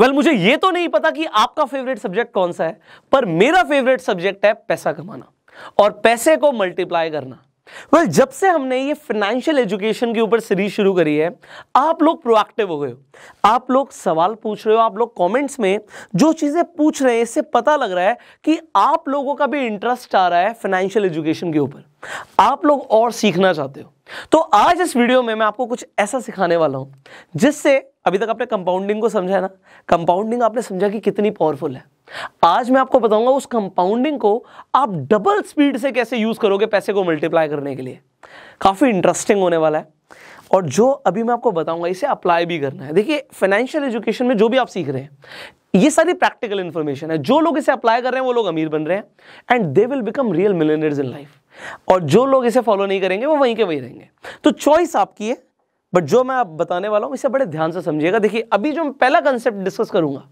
well well, मुझे ये तो नहीं पता कि आपका फेवरेट सब्जेक्ट कौन सा है पर मेरा फेवरेट सब्जेक्ट है पैसा कमाना और पैसे को मल्टीप्लाई करना वेल well, जब से हमने ये फाइनेंशियल एजुकेशन के ऊपर सीरीज शुरू करी है आप लोग प्रोएक्टिव हो गए हो आप लोग सवाल पूछ रहे हो आप लोग कमेंट्स में जो चीज़ें पूछ रहे हैं इससे पता लग रहा है कि आप लोगों का भी इंटरेस्ट आ रहा है फाइनेंशियल एजुकेशन के ऊपर आप लोग और सीखना चाहते हो तो आज इस वीडियो में मैं आपको कुछ ऐसा सिखाने वाला हूँ जिससे अभी तक आपने कंपाउंडिंग को समझा ना कंपाउंडिंग आपने समझा कि कितनी पावरफुल है आज मैं आपको बताऊंगा उस कंपाउंडिंग को आप डबल स्पीड से कैसे यूज करोगे पैसे को मल्टीप्लाई करने के लिए काफी इंटरेस्टिंग होने वाला है और जो अभी मैं आपको बताऊंगा इसे अप्लाई भी करना है देखिए फाइनेंशियल एजुकेशन में जो भी आप सीख रहे हैं ये सारी प्रैक्टिकल इंफॉर्मेशन है जो लोग इसे अप्लाई कर रहे हैं वो लोग अमीर बन रहे हैं and they will become real millionaires in life और जो लोग इसे फॉलो नहीं करेंगे वो वहीं के वहीं रहेंगे तो चॉइस आपकी है बट जो मैं आप बताने वाला हूं इसे बड़े ध्यान से समझिएगा देखिए अभी जो मैं पहला कंसेप्ट डिस्कस करूंगा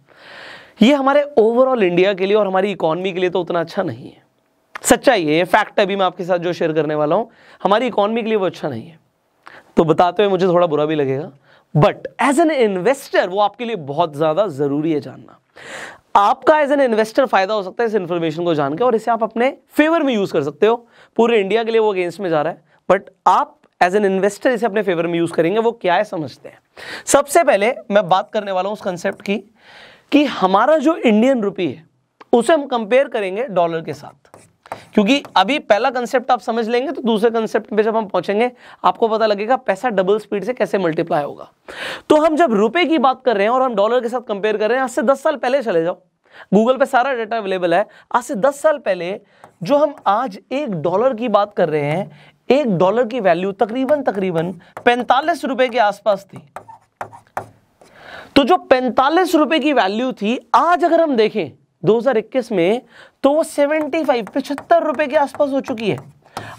ये हमारे ओवरऑल इंडिया के लिए और हमारी इकोनॉमी के लिए तो उतना अच्छा नहीं है सच्चाई है ये फैक्ट अभी मैं आपके साथ जो शेयर करने वाला हूँ हमारी इकोनॉमी के लिए वो अच्छा नहीं है तो बताते हुए मुझे थोड़ा बुरा भी लगेगा बट एज एन इन्वेस्टर वो आपके लिए बहुत ज़्यादा ज़रूरी है जानना आपका एज एन इन्वेस्टर फायदा हो सकता है इस इन्फॉर्मेशन को जानकर और इसे आप अपने फेवर में यूज़ कर सकते हो पूरे इंडिया के लिए वो अगेंस्ट में जा रहा है बट आप एज एन इन्वेस्टर इसे अपने फेवर में यूज़ करेंगे वो क्या है समझते हैं सबसे पहले मैं बात करने वाला हूँ उस कंसेप्ट की कि हमारा जो इंडियन रुपी है उसे हम कंपेयर करेंगे डॉलर के साथ क्योंकि अभी पहला कंसेप्ट आप समझ लेंगे तो दूसरे कंसेप्ट पे जब हम पहुंचेंगे आपको पता लगेगा पैसा डबल स्पीड से कैसे मल्टीप्लाई होगा तो हम जब रुपए की बात कर रहे हैं और हम डॉलर के साथ कंपेयर कर रहे हैं आज से दस साल पहले चले जाओ गूगल पे सारा डाटा अवेलेबल है आज से दस साल पहले जो हम आज एक डॉलर की बात कर रहे हैं एक डॉलर की वैल्यू तकरीबन तकरीबन पैंतालीस रुपए के आसपास थी तो जो पैंतालीस रुपए की वैल्यू थी आज अगर हम देखें 2021 में तो वो 75 पचहत्तर रुपए के आसपास हो चुकी है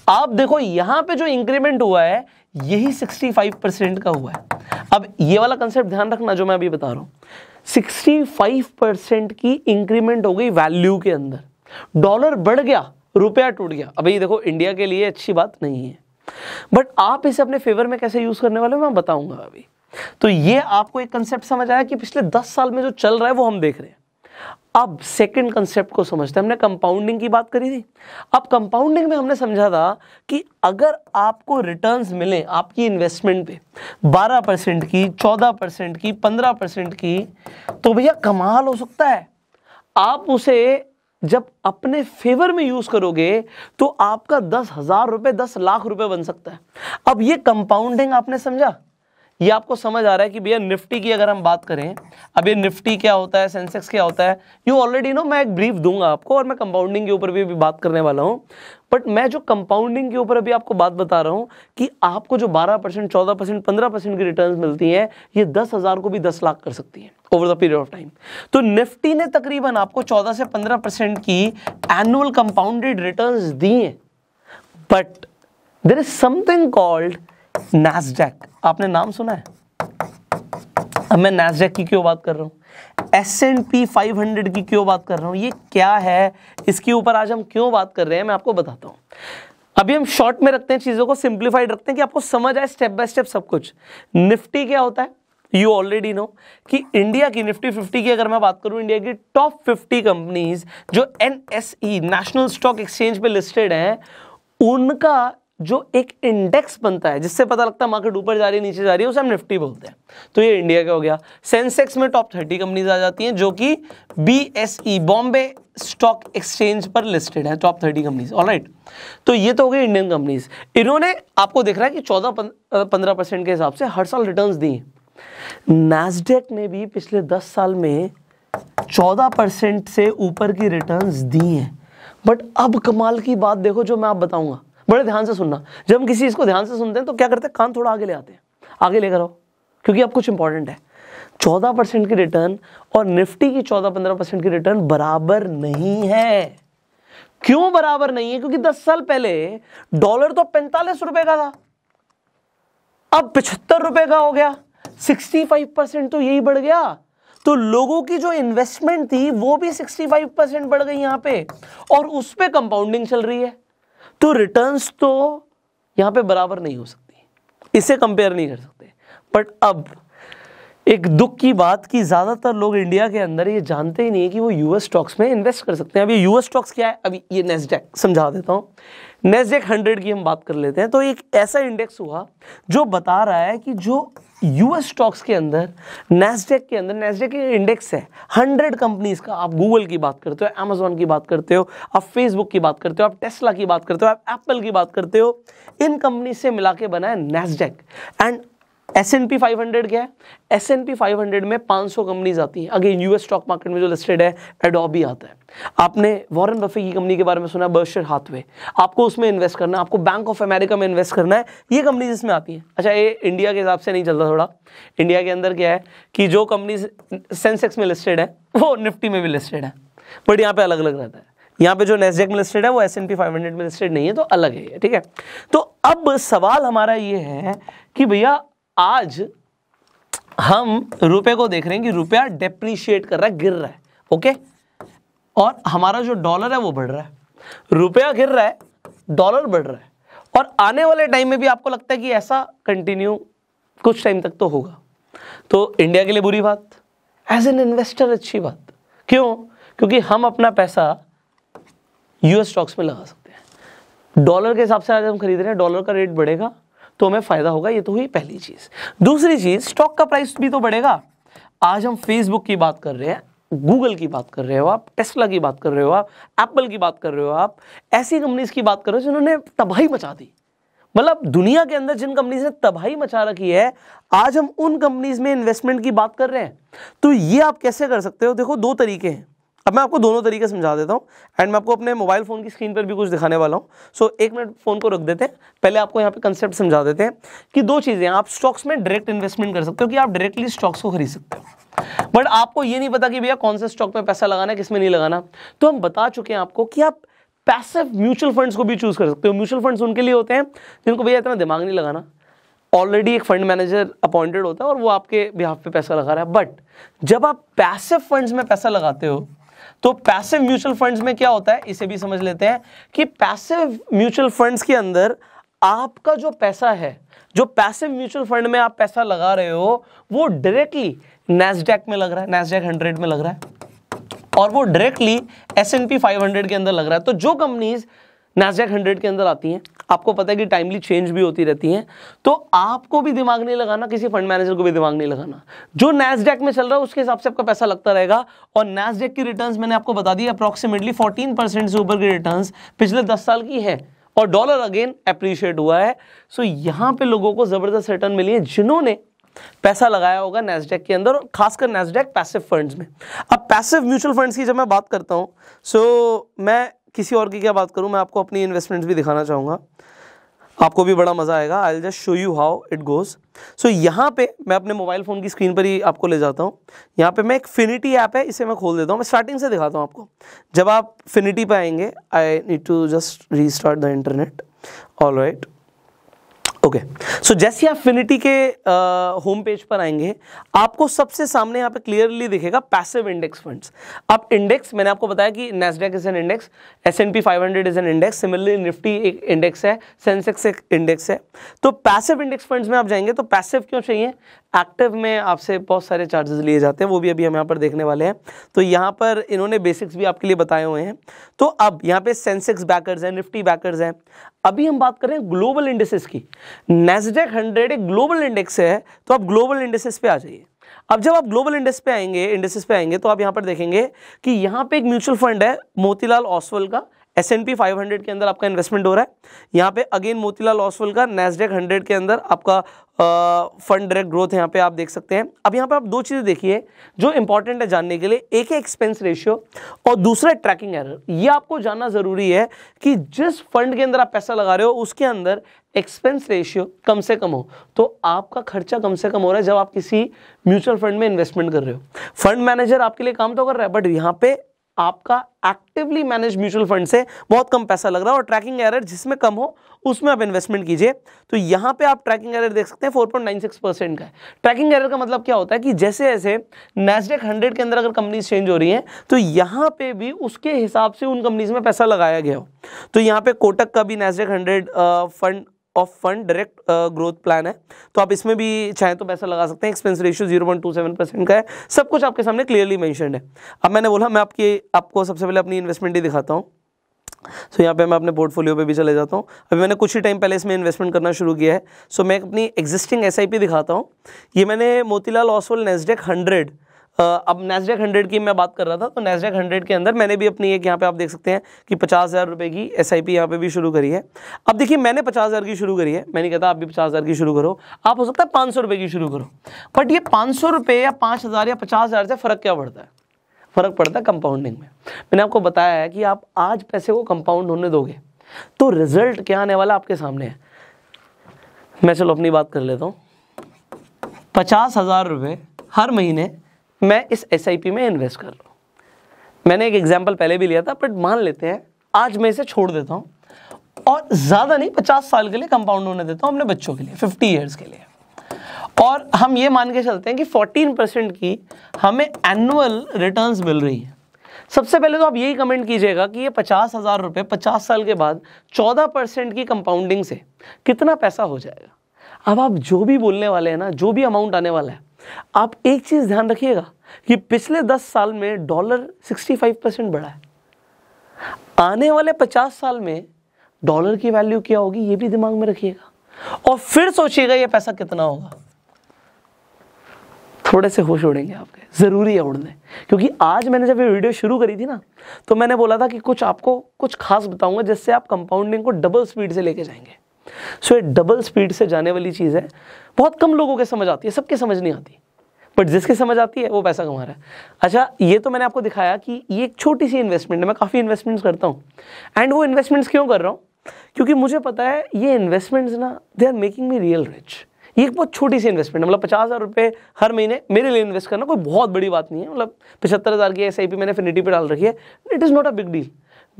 आप देखो यहां पे जो इंक्रीमेंट हुआ है यही 65 परसेंट का हुआ है अब ये वाला कंसेप्ट ध्यान रखना जो मैं अभी बता रहा हूं 65 परसेंट की इंक्रीमेंट हो गई वैल्यू के अंदर डॉलर बढ़ गया रुपया टूट गया अब ये देखो इंडिया के लिए अच्छी बात नहीं है बट आप इसे अपने फेवर में कैसे यूज करने वाले हो मैं बताऊंगा अभी तो ये आपको एक कंसेप्ट समझ आया कि पिछले दस साल में जो चल रहा है वो हम देख रहे हैं अब सेकंड कंसेप्ट को समझते हैं हमने कंपाउंडिंग की बात करी थी अब कंपाउंडिंग में हमने समझा था कि अगर आपको रिटर्न्स मिले आपकी इन्वेस्टमेंट पे 12 परसेंट की 14 परसेंट की 15 परसेंट की तो भैया कमाल हो सकता है आप उसे जब अपने फेवर में यूज करोगे तो आपका दस हजार रुपये दस लाख रुपए बन सकता है अब ये कंपाउंडिंग आपने समझा ये आपको समझ आ रहा है कि भैया निफ्टी की अगर हम बात करें अब ये निफ्टी क्या होता है सेंसेक्स क्या होता है यू ऑलरेडी नो मैं एक ब्रीफ दूंगा आपको और मैं कंपाउंडिंग के ऊपर भी, भी बात करने वाला हूँ बट मैं जो कंपाउंडिंग के ऊपर अभी आपको बात बता रहा हूँ कि आपको जो 12 परसेंट चौदह परसेंट पंद्रह परसेंट की रिटर्न मिलती है ये दस हज़ार को भी दस लाख कर सकती है over the period of time तो निफ्टी ने तकरीबन आपको चौदह से पंद्रह परसेंट की एनुअल कंपाउंडेड रिटर्न दी है but there is something called Nasdaq आपने नाम सुना है अब मैं नैसडेक की क्यों बात कर रहा हूं S and P five hundred की क्यों बात कर रहा हूं ये क्या है इसके ऊपर आज हम क्यों बात कर रहे हैं मैं आपको बताता हूं अभी हम शॉर्ट में रखते हैं चीज़ों को सिंप्लीफाइड रखते हैं कि आपको समझ आए स्टेप बाय स्टेप सब कुछ निफ्टी क्या होता है यू ऑलरेडी नो कि इंडिया की निफ्टी फिफ्टी की अगर मैं बात करूं इंडिया की टॉप फिफ्टी कंपनीज जो एन नेशनल स्टॉक एक्सचेंज पे लिस्टेड है उनका जो एक इंडेक्स बनता है जिससे पता लगता है मार्केट ऊपर जा रही है नीचे जा रही है उसे हम निफ्टी बोलते हैं तो ये इंडिया का हो गया सेंसेक्स में टॉप थर्टी कंपनीज आ जाती हैं जो कि B S E Bombay stock exchange पर लिस्टेड है टॉप थर्टी कंपनीज ऑलराइट तो ये तो हो गई इंडियन कंपनीज इन्होंने आपको देख रहा है कि चौदह पंद्रह के हिसाब से हर साल रिटर्न दी नैसडेक ने भी पिछले दस साल में चौदह से ऊपर की रिटर्न दी हैं बट अब कमाल की बात देखो जो मैं आप बताऊंगा बड़े ध्यान से सुनना जब हम किसी इसको ध्यान से सुनते हैं तो क्या करते हैं कान थोड़ा आगे ले आते हैं आगे लेकर आओ क्योंकि अब कुछ इंपॉर्टेंट है चौदह परसेंट की रिटर्न और निफ्टी की चौदह पंद्रह परसेंट की रिटर्न बराबर नहीं है क्यों बराबर नहीं है क्योंकि दस साल पहले डॉलर तो पैंतालीस रुपए का था अब पिछहत्तर रुपए का हो गया सिक्सटी फाइव परसेंट तो यही बढ़ गया तो लोगों की जो इन्वेस्टमेंट थी वो भी सिक्सटी फाइव परसेंट बढ़ गई यहां पे और उस पर कंपाउंडिंग चल रही है तो रिटर्न्स तो यहाँ पे बराबर नहीं हो सकती इसे कंपेयर नहीं कर सकते बट अब एक दुख की बात कि ज़्यादातर लोग इंडिया के अंदर ये जानते ही नहीं है कि वो यूएस स्टॉक्स में इन्वेस्ट कर सकते हैं अभी यूएस स्टॉक्स क्या है अभी ये नेस्डेक समझा देता हूँ नेस्डेक हंड्रेड की हम बात कर लेते हैं तो एक ऐसा इंडेक्स हुआ जो बता रहा है कि जो यूएस स्टॉक्स के अंदर नेस्डेक के अंदर नेस्डेक के इंडेक्स है हंड्रेड कंपनीज का आप गूगल की बात करते हो अमेजोन की बात करते हो आप फेसबुक की बात करते हो आप टेस्ला की बात करते हो आप एप्पल की बात करते हो इन कंपनी से मिला के बना है Nasdaq and S N P five hundred क्या है S N P five hundred में पाँच सौ कंपनीज आती है अगेन यूएस स्टॉक मार्केट में जो लिस्टेड है एडोबी आता है आपने वॉरेन बफे की कंपनी के बारे में सुना बर्शर हाथवे आपको उसमें इन्वेस्ट करना है आपको बैंक ऑफ अमेरिका में इन्वेस्ट करना है ये कंपनीज इसमें आती है अच्छा ये इंडिया के हिसाब से नहीं चलता थोड़ा इंडिया के अंदर क्या है कि जो कंपनीज सेंसेक्स में लिस्टेड है वो निफ्टी में भी लिस्टेड है बट यहाँ पर अलग अलग रहता है यहाँ पे जो नेसडेक में लिस्टेड है वो S N P five hundred में लिस्टेड नहीं है तो अलग है ठीक है तो अब सवाल हमारा ये है कि भैया आज हम रुपए को देख रहे हैं कि रुपया डेप्रीशिएट कर रहा है गिर रहा है ओके और हमारा जो डॉलर है वो बढ़ रहा है रुपया गिर रहा है डॉलर बढ़ रहा है और आने वाले टाइम में भी आपको लगता है कि ऐसा कंटिन्यू कुछ टाइम तक तो होगा तो इंडिया के लिए बुरी बात एज एन इन्वेस्टर अच्छी बात क्यों क्योंकि हम अपना पैसा यूएस स्टॉक्स में लगा सकते हैं डॉलर के हिसाब से आज हम खरीद रहे हैं डॉलर का रेट बढ़ेगा तो हमें फ़ायदा होगा ये तो हुई पहली चीज़ दूसरी चीज़ स्टॉक का प्राइस भी तो बढ़ेगा आज हम फेसबुक की बात कर रहे हैं गूगल की बात कर रहे हो आप टेस्ला की बात कर रहे हो आप एप्पल की बात कर रहे हो आप ऐसी कंपनीज की बात कर रहे हो जिन्होंने तबाही मचा दी मतलब दुनिया के अंदर जिन कंपनीज ने तबाही मचा रखी है आज हम उन कंपनीज में इन्वेस्टमेंट की बात कर रहे हैं तो ये आप कैसे कर सकते हो देखो दो तरीके हैं अब मैं आपको दोनों तरीके समझा देता हूँ एंड मैं आपको अपने मोबाइल फ़ोन की स्क्रीन पर भी कुछ दिखाने वाला हूँ सो एक मिनट फ़ोन को रख देते हैं पहले आपको यहाँ पे कंसेप्ट समझा देते हैं कि दो चीज़ें आप स्टॉक्स में डायरेक्ट इन्वेस्टमेंट कर सकते हो कि आप डायरेक्टली स्टॉक्स को खरीद सकते हो बट आपको ये नहीं पता कि भैया कौन से स्टॉक में पैसा लगाना है किस में नहीं लगाना तो हम बता चुके हैं आपको कि आप पैसिव म्यूचुअल फंड्स को भी चूज़ कर सकते हो म्यूचुअल फंड्स उनके लिए होते हैं जिनको भैया इतना दिमाग नहीं लगाना ऑलरेडी एक फंड मैनेजर अपॉइंटेड होता है और वो आपके बिहाफ पे पैसा लगा रहा है बट जब आप पैसिव फंड्स में पैसा लगाते हो तो पैसिव म्यूचुअल फंड्स में क्या होता है इसे भी समझ लेते हैं कि पैसिव म्यूचुअल फंड्स के अंदर आपका जो पैसा है जो पैसिव म्यूचुअल फंड में आप पैसा लगा रहे हो वो डायरेक्टली नेस्डेक में लग रहा है नेस्डेक हंड्रेड में लग रहा है और वो directly S N P five hundred के अंदर लग रहा है तो जो कंपनीज नाजैक हंड्रेड के अंदर आती हैं आपको पता है कि टाइमली चेंज भी होती रहती हैं तो आपको भी दिमाग नहीं लगाना किसी फंड मैनेजर को भी दिमाग नहीं लगाना जो नैसडेक में चल रहा है उसके हिसाब से आपका पैसा लगता रहेगा और नैसडेक की रिटर्न्स मैंने आपको बता दी अप्रॉक्सीमेटली 14 परसेंट से ऊपर की रिटर्न्स पिछले 10 साल की है और डॉलर अगेन अप्रिशिएट हुआ है सो so, यहाँ पे लोगों को ज़बरदस्त रिटर्न मिली है जिन्होंने पैसा लगाया होगा नेस्डेक के अंदर खासकर नेस्डेक पैसिव फंड्स में अब पैसिव म्यूचुअल फंड्स की जब मैं बात करता हूँ सो so, मैं किसी और की क्या बात करूँ मैं आपको अपनी इन्वेस्टमेंट्स भी दिखाना चाहूँगा आपको भी बड़ा मज़ा आएगा I'll just show you how it goes so यहाँ पे मैं अपने मोबाइल फ़ोन की स्क्रीन पर ही आपको ले जाता हूँ यहाँ पे मैं एक फिनिटी ऐप है इसे मैं खोल देता हूँ मैं स्टार्टिंग से दिखाता हूँ आपको जब आप फिनिटी पे आएंगे I need to just restart the internet all right okay so जैसे आप फिनिटी के होम पेज पर आएंगे आपको सबसे सामने यहाँ पे क्लियरली दिखेगा पैसिव इंडेक्स फंड्स अब इंडेक्स मैंने आपको बताया कि Nasdaq is an index S N P five hundred is an index similarly Nifty एक इंडेक्स है सेंसेक्स एक इंडेक्स है तो पैसिव इंडेक्स फंड्स में आप जाएंगे तो पैसिव क्यों चाहिए एक्टिव में आपसे बहुत सारे चार्जेस लिए जाते हैं वो भी अभी हम यहाँ पर देखने वाले हैं तो यहाँ पर इन्होंने बेसिक्स भी आपके लिए बताए हुए हैं तो अब यहाँ पे सेंसेक्स बैकर्स हैं निफ्टी बैकर्स हैं अभी हम बात करें ग्लोबल इंडेसिस की नेस्डेक हंड्रेड एक ग्लोबल इंडेक्स है तो आप ग्लोबल इंडेक्सेस पे आ जाइए अब जब आप ग्लोबल इंडेक्स पे आएंगे इंडेक्सेस पे आएंगे तो आप यहां पर देखेंगे कि यहां पे एक म्यूचुअल फंड है मोतीलाल ओसवल का S N P five hundred के अंदर आपका इन्वेस्टमेंट हो रहा है यहाँ पे अगेन मोतीलाल ओसवल का नेस्डेक हंड्रेड के अंदर आपका फंड डायरेक्ट ग्रोथ यहाँ पे आप देख सकते हैं अब यहाँ पे आप दो चीज़ें देखिए जो इंपॉर्टेंट है जानने के लिए एक है एक्सपेंस रेशियो और दूसरा है ट्रैकिंग एरर ये आपको जानना ज़रूरी है कि जिस फंड के अंदर आप पैसा लगा रहे हो उसके अंदर एक्सपेंस रेशियो कम से कम हो तो आपका खर्चा कम से कम हो रहा है जब आप किसी म्यूचुअल फंड में इन्वेस्टमेंट कर रहे हो फंड मैनेजर आपके लिए काम तो कर रहा है बट यहाँ पे आपका एक्टिवली मैनेज म्यूचुअल फंड से बहुत कम पैसा लग रहा है और ट्रैकिंग एरर जिसमें कम हो उसमें आप इन्वेस्टमेंट कीजिए तो यहां पे आप ट्रैकिंग एरर देख सकते हैं 4.96 परसेंट का है ट्रैकिंग एरर का मतलब क्या होता है कि जैसे जैसे नेस्डेक 100 के अंदर अगर कंपनीज चेंज हो रही हैं तो यहां पे भी उसके हिसाब से उन कंपनीज में पैसा लगाया गया हो तो यहां पे कोटक का भी Nasdaq hundred fund of fund direct growth plan है तो आप इसमें भी चाहें तो पैसा लगा सकते हैं expense ratio zero point two seven percent का है सब कुछ आपके सामने क्लियरली मैंशन है अब मैंने बोला मैं आपकी आपको सबसे पहले अपनी इन्वेस्टमेंट ही दिखाता हूँ सो so, यहाँ पे मैं अपने पोर्टफोलियो पे भी चले जाता हूँ अभी मैंने कुछ ही टाइम पहले इसमें इन्वेस्टमेंट करना शुरू किया है सो so, मैं अपनी एग्जिस्टिंग एस दिखाता हूँ ये मैंने मोतीलाल ऑसवल नेस्डेक हंड्रेड अब नेस्डेक हंड्रेड की मैं बात कर रहा था तो नेस्डेक हंड्रेड के अंदर मैंने भी अपनी एक यहाँ पे आप देख सकते हैं कि पचास हज़ार रुपये की एस आई पी यहाँ पर भी शुरू करी है अब देखिए मैंने पचास हज़ार की शुरू करी है मैंने कहता आप भी पचास हज़ार की शुरू करो आप हो सकता है पाँच सौ रुपये की शुरू करो बट ये पाँच सौ रुपये या पाँच हज़ार या पचास हज़ार से फ़र्क क्या पड़ता है फ़र्क पड़ता है कंपाउंडिंग में मैंने आपको बताया है कि आप आज पैसे को कंपाउंड होने दोगे तो रिजल्ट क्या आने वाला आपके सामने है मैं चलो अपनी बात कर लेता हूँ पचास हज़ार रुपये हर महीने मैं इस एस में इन्वेस्ट कर हूँ मैंने एक एग्जाम्पल पहले भी लिया था बट मान लेते हैं आज मैं इसे छोड़ देता हूँ और ज़्यादा नहीं पचास साल के लिए कंपाउंड होने देता हूँ अपने बच्चों के लिए फिफ्टी ईयर्स के लिए और हम ये मान के चलते हैं कि फोर्टीन परसेंट की हमें एनुअल रिटर्न मिल रही है सबसे पहले तो आप यही कमेंट कीजिएगा कि ये पचास हज़ार रुपये पचास साल के बाद चौदह परसेंट की कंपाउंडिंग से कितना पैसा हो जाएगा अब आप जो भी बोलने वाले हैं ना जो भी अमाउंट आने वाला है आप एक चीज़ ध्यान रखिएगा कि पिछले दस साल में डॉलर सिक्सटी फाइव परसेंट बढ़ा है आने वाले पचास साल में डॉलर की वैल्यू क्या होगी ये भी दिमाग में रखिएगा और फिर सोचिएगा ये पैसा कितना होगा थोड़े से होश उड़ेंगे आपके ज़रूरी है उड़ने क्योंकि आज मैंने जब ये वीडियो शुरू करी थी ना तो मैंने बोला था कि कुछ आपको कुछ खास बताऊंगा जिससे आप कंपाउंडिंग को डबल स्पीड से लेके जाएंगे सो ये डबल स्पीड से जाने वाली चीज़ है बहुत कम लोगों के समझ आती है सबके समझ नहीं आती बट जिसकी समझ आती है वो पैसा कमा रहा है अच्छा ये तो मैंने आपको दिखाया कि ये एक छोटी सी इन्वेस्टमेंट है मैं काफ़ी इन्वेस्टमेंट्स करता हूँ एंड वो इन्वेस्टमेंट्स क्यों कर रहा हूँ क्योंकि मुझे पता है ये इन्वेस्टमेंट्स ना they are making me real rich ये एक बहुत छोटी सी इन्वेस्टमेंट है मतलब पचास हज़ार रुपये हर महीने मेरे लिए इन्वेस्ट करना कोई बहुत बड़ी बात नहीं है मतलब पचहत्तर हज़ार की एस आई पी मैंने फिनिटी पर डाल रखी है it is not a big deal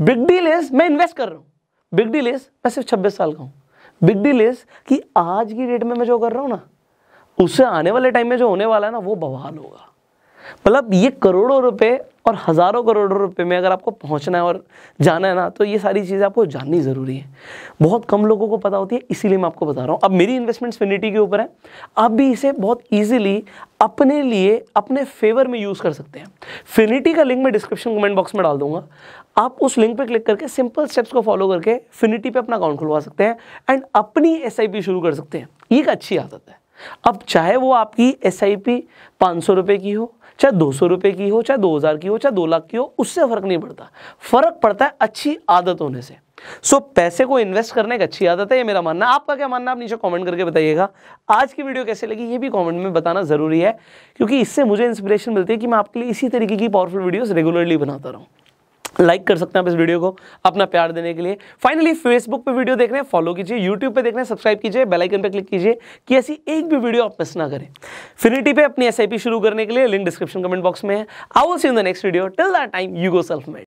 big deal is मैं इन्वेस्ट कर रहा हूँ बिग डील इज़ मैं सिर्फ छब्बीस साल का हूँ बिग डील इज कि आज की डेट में मैं जो कर रहा हूँ ना उससे आने वाले टाइम में जो होने वाला है ना वो बवाल होगा मतलब ये करोड़ों रुपए और हज़ारों करोड़ों रुपए में अगर आपको पहुंचना है और जाना है ना तो ये सारी चीज़ें आपको जाननी ज़रूरी है बहुत कम लोगों को पता होती है इसीलिए मैं आपको बता रहा हूँ अब मेरी इन्वेस्टमेंट फिनिटी के ऊपर है आप भी इसे बहुत ईजिली अपने लिए अपने फेवर में यूज़ कर सकते हैं फिनिटी का लिंक मैं डिस्क्रिप्शन कमेंट बॉक्स में डाल दूंगा आप उस लिंक पर क्लिक करके सिंपल स्टेप्स को फॉलो करके फिनिटी पर अपना अकाउंट खुलवा सकते हैं एंड अपनी एस शुरू कर सकते हैं ये एक अच्छी आदत है अब चाहे वो आपकी एस आई पी पाँच सौ रुपये की हो चाहे दो सौ रुपये की हो चाहे दो हज़ार की हो चाहे दो लाख की हो उससे फ़र्क नहीं पड़ता फ़र्क पड़ता है अच्छी आदत होने से सो so, पैसे को इन्वेस्ट करने की अच्छी आदत है ये मेरा मानना आपका क्या मानना आप नीचे कमेंट करके बताइएगा आज की वीडियो कैसे लगी ये भी कमेंट में बताना ज़रूरी है क्योंकि इससे मुझे इंस्पिरेशन मिलती है कि मैं आपके लिए इसी तरीके की पावरफुल वीडियोस रेगुलरली बनाता रहूँ लाइक कर सकते हैं आप इस वीडियो को अपना प्यार देने के लिए फाइनली फेसबुक पे वीडियो देख रहे हैं फॉलो कीजिए यूट्यूब पे देख रहे हैं सब्सक्राइब कीजिए बेल आइकन पे क्लिक कीजिए कि ऐसी एक भी वीडियो आप मिस ना करें फिनिटी पे अपनी एसआईपी शुरू करने के लिए लिंक डिस्क्रिप्शन कमेंट बॉक्स में है I will see in the next video till that time you go self made